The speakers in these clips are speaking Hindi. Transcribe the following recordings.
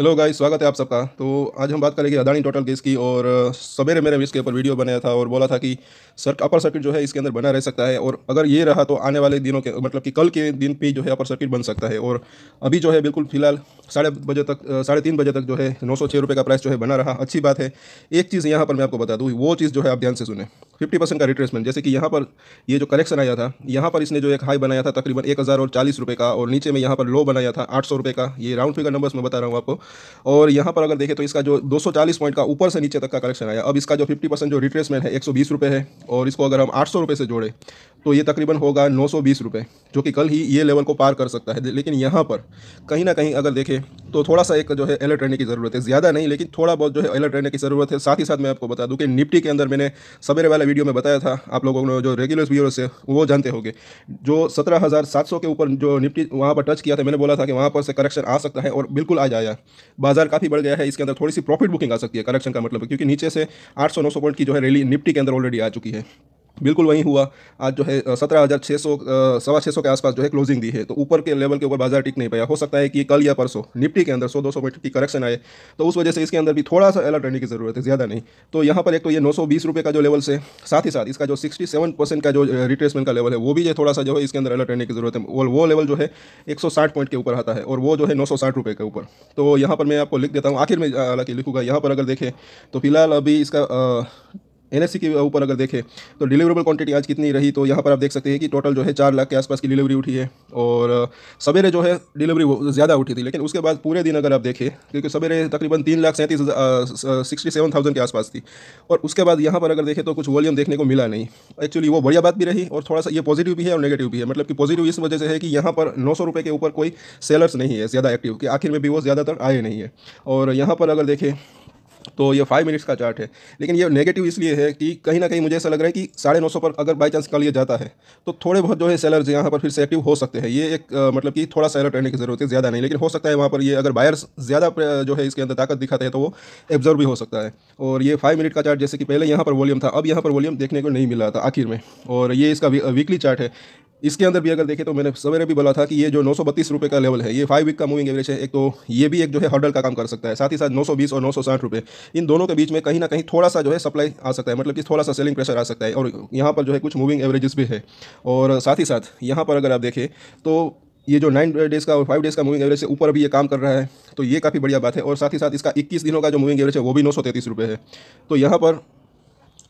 हेलो गाइस स्वागत है आप सबका तो आज हम बात करेंगे अदानी टोटल केस की और सवेरे मेरे इसके ऊपर वीडियो बनाया था और बोला था कि सर अपर सर्किट जो है इसके अंदर बना रह सकता है और अगर ये रहा तो आने वाले दिनों के मतलब कि कल के दिन भी जो है अपर सर्किट बन सकता है और अभी जो है बिल्कुल फिलहाल साढ़े बजे तक साढ़े तीन बजे तक जो है नौ सौ छः रुपये का प्राइस जो है बना रहा अच्छी बात है एक चीज़ यहाँ पर मैं आपको बता दूँ वो चीज़ जो है आप ध्यान से सुने फिफ्टी परसेंट का रिट्रेसमेंट जैसे कि यहाँ पर ये जो करेक्शन आया था यहाँ पर इसने जो एक हाई बनाया था तकरीबन एक हज़ार और चालीस रुपये का और नीचे में यहाँ पर लो बनाया था आठ सौ रुपये का ये राउंड फिगर नंबर्स मैं बता रहा हूँ आपको और यहाँ पर अगर देखें तो इसका जो 240 पॉइंट का ऊपर से नीचे तक का करेक्शन आया अब इसका जो 50 परसेंट जो रिट्रेसमेंट है एक है और इसको अगर हम आठ से जोड़े तो ये तकरीबन होगा नौ सौ बीस रुपये जो कि कल ही ये लेवल को पार कर सकता है लेकिन यहाँ पर कहीं ना कहीं अगर देखें तो थोड़ा सा एक जो है अलर्ट रहने की ज़रूरत है ज़्यादा नहीं लेकिन थोड़ा बहुत जो है अलर्ट रहने की ज़रूरत है साथ ही साथ मैं आपको बता दूँ कि निफ्टी के अंदर मैंने सवेरे वाला वीडियो में बताया था आप लोगों ने जो रेगुलर व्यूअर्स है वो जानते होंगे जो सत्रह हज़ार सात सौ के ऊपर जो निफ्टी वहाँ पर टच किया था मैंने बोला था कि वहाँ पर से करेक्शन आ सकता है और बिल्कुल आ जाया बाजार काफ़ी बढ़ गया है इसके अंदर थोड़ी सी प्रॉफिट बुकिंग आ सकती है करेक्शन का मतलब क्योंकि नीचे से आठ सौ नौ सौ पॉइंट की जो है रैली निफ्टी के अंदर ऑलरेडी आ चुकी है बिल्कुल वही हुआ आज जो है सत्रह हज़ार छः सौ सवा छः सौ के आसपास जो है क्लोजिंग दी है तो ऊपर के लेवल के ऊपर बाजार टिक नहीं पाया हो सकता है कि कल या परसों निफ्टी के अंदर सौ दो सौ मीटर की करेक्शन आए तो उस वजह से इसके अंदर भी थोड़ा सा अलर्ट रहने की ज़रूरत है ज़्यादा नहीं तो यहाँ पर एक तो ये नौ सौ बीस रुपये का जो लेवल से साथ ही साथ इसका जो सिक्सटी सेवन परसेंट का जो रिट्रेसमेंट का लेवल है वो भी जो थोड़ा सा जो है इसके अंदर अलर्ट रहने की ज़रूरत है और वो लेवल जो है एक सौ साठ पॉइंट के ऊपर आता है और वो जो है नौ सौ साठ रुपये के ऊपर तो यहाँ पर मैं आपको लिख देता हूँ आखिर में हालांकि लिखूंगा यहाँ पर अगर देखें तो फिलहाल अभी इसका एन के ऊपर अगर देखें तो डिलीवरेबल क्वांटिटी आज कितनी रही तो यहाँ पर आप देख सकते हैं कि टोटल जो है चार लाख के आसपास की डिलीवरी उठी है और सवेरे जो है डिलीवरी ज़्यादा उठी थी लेकिन उसके बाद पूरे दिन अगर आप देखें क्योंकि सवेरे तकरीबन तीन लाख सैंतीस सिक्सटी सेवन थाउजेंड के आसपास थी और उसके बाद यहाँ पर अगर देखें तो कुछ वॉल्यूम देखने को मिला नहीं एक्चुअली वो बढ़िया बात भी रही और थोड़ा सा ये पॉजिटिव भी है और नेगेटिव भी है मतलब कि पॉजिटिव इस वजह से है कि यहाँ पर नौ सौ के ऊपर कोई सेलर्स नहीं है ज़्यादा एक्टिव कि आखिर में भी वो ज़्यादातर आए नहीं है और यहाँ पर अगर देखें तो ये फाइव मिनट्स का चार्ट है लेकिन ये नेगेटिव इसलिए है कि कहीं ना कहीं मुझे ऐसा लग रहा है कि साढ़े नौ सौ पर अगर बाई चांस कल ये जाता है तो थोड़े बहुत जो है सेलर्स यहाँ पर फिर से एक्टिव हो सकते हैं ये एक आ, मतलब कि थोड़ा सेलर रहने की ज़रूरत है ज़्यादा नहीं लेकिन हो सकता है वहाँ पर ये अगर बायर्स ज़्यादा जो है इसके अंदर ताकत दिखाते हैं तो वो एब्जर्व भी हो सकता है और ये फाइव मिनट का चार्ट जैसे कि पहले यहाँ पर वॉल्यूम था अब यहाँ पर वॉल्यूम देखने को नहीं मिला था आखिर में और ये इसका वीकली चार्ट है इसके अंदर भी अगर देखें तो मैंने सवेरे भी बोला था कि ये जो नौ रुपये का लेवल है ये फाइव वीक का मूविंग एवरेज है एक तो ये भी एक जो है हर्डल का काम कर सकता है साथ ही साथ 920 और नौ सौ इन दोनों के बीच में कहीं ना कहीं थोड़ा सा जो है सप्लाई आ सकता है मतलब कि थोड़ा सा सेलिंग प्रेशर आ सकता है और यहाँ पर जो है कुछ मूविंग एवरेजेस भी है और साथ ही साथ यहाँ पर अगर आप देखें तो ये जो नाइन डेज़ का और फाइव डेज़ का मूविंग एवरेज से ऊपर भी ये काम कर रहा है तो ये काफ़ी बढ़िया बात है और साथ ही साथ इसका इक्कीस दिनों का जो मूविंग एवरेज है वो भी नौ सौ तैंतीस रुपये है तो यहाँ पर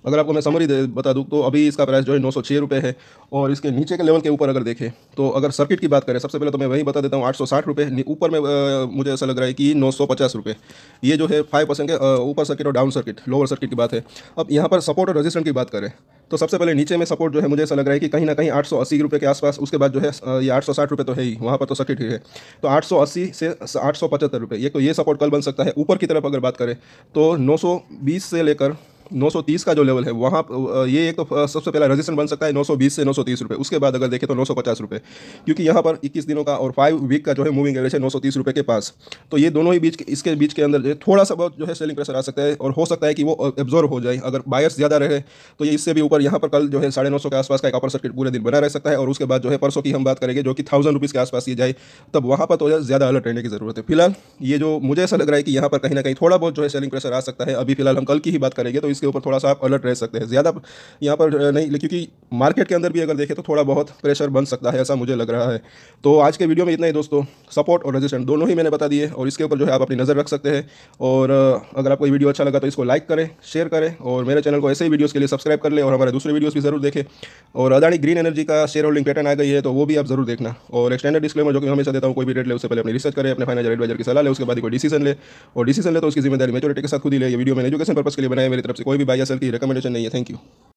अगर आपको मैं समरी दे बता दूँ तो अभी इसका प्राइस जो है नौ सौ छः रुपये है और इसके नीचे के लेवल के ऊपर अगर देखें तो अगर सर्किट की बात करें सबसे पहले तो मैं वही बता देता हूँ आठ सौ साठ रुपये ऊपर में मुझे ऐसा लग रहा है कि नौ सौ पचास रुपये ये जो है फाइव परसेंट के ऊपर सर्किट और डाउन सर्किट लोअर सर्किट की बात है अब यहाँ पर सपोर्ट और रजिस्टेंट की बात करें तो सबसे पहले नीचे में सपोर्ट जो है मुझे ऐसा लग रहा है कि कहीं ना कहीं आठ सौ अस्सी रुपये के आसपास उसके बाद जो है ये आठ सौ साठ रुपये तो है ही वहाँ पर तो सर्किट ही है तो आठ सौ अस्सी से आठ सौ पचहत्तर रुपये ये तो ये सपोर्ट कल बन सकता है ऊपर की तरफ अगर बात करें तो नौ सौ बीस से लेकर 930 का जो लेवल है वहाँ ये एक तो सबसे पहला रजिस्टेंस बन सकता है 920 से 930 रुपए उसके बाद अगर देखें तो 950 रुपए क्योंकि यहाँ पर 21 दिनों का और फाइव वीक का जो है मूविंग एवरेज है 930 रुपए के पास तो ये दोनों ही बीच इसके बीच के अंदर थोड़ा सा बहुत जो है सेलिंग प्रेशर आ सकता है और हो सकता है कि वो एब्जॉर्व हो जाए अगर बायर्स ज़्यादा रहे तो ये इससे भी ऊपर यहाँ पर कल जो है साढ़े के आसपास का एक अपर सर्किट पूरे दिन बना रह सकता है और उसके बाद जो है परसों की हम बात करेंगे जो कि थाउजेंड रुपीज़ के आसपास ये जाए तब वहाँ पर तो ज़्यादा अलर्ट रहने की ज़रूरत है फिलहाल ये जो मुझे ऐसा लग रहा है कि यहाँ पर कहीं ना कहीं थोड़ा बहुत जो है सेलिंग प्रेशर आ सकता है अभी फिलहाल हम कल की ही बात करेंगे तो इसके ऊपर थोड़ा सा आप अलर्ट रह सकते हैं ज़्यादा यहाँ पर नहीं क्योंकि मार्केट के अंदर भी अगर देखें तो थोड़ा बहुत प्रेशर बन सकता है ऐसा मुझे लग रहा है तो आज के वीडियो में इतना ही दोस्तों सपोर्ट और रजिस्टेंट दोनों ही मैंने बता दिए और इसके ऊपर जो है आप अपनी नज़र रख सकते हैं और अगर आपको ये वीडियो अच्छा लगा तो इसको लाइक करें शेयर करें और मेरे चैनल को ऐसे ही वीडियोज़ के लिए सब्सक्राइब कर लें और हमारे दूसरे वीडियोज़ भी ज़रूर देखें और अदानी ग्रीन एनर्जी का शेयर होल्डिंग पैटर्न आ गई है तो वो भी आप जरूर देखना और एक्सटेंडेड में जो कि हमेशा देता हूँ कोई भी डेट ले उससे पहले अपनी रिसर्च करें अपने फाइनेंशियल एडवाइजर की सलाह ले उसके बाद कोई डिसीजन ले और डिसीजन ले तो उसकी जिम्मेदारी मेचोरिटी के साथ खुद ही ले ये वीडियो मैंने एजुकेशन पर्पस के लिए बनाया मेरी तरफ से कोई भी बाई या सेल की रिकमेंडेशन नहीं है थैंक यू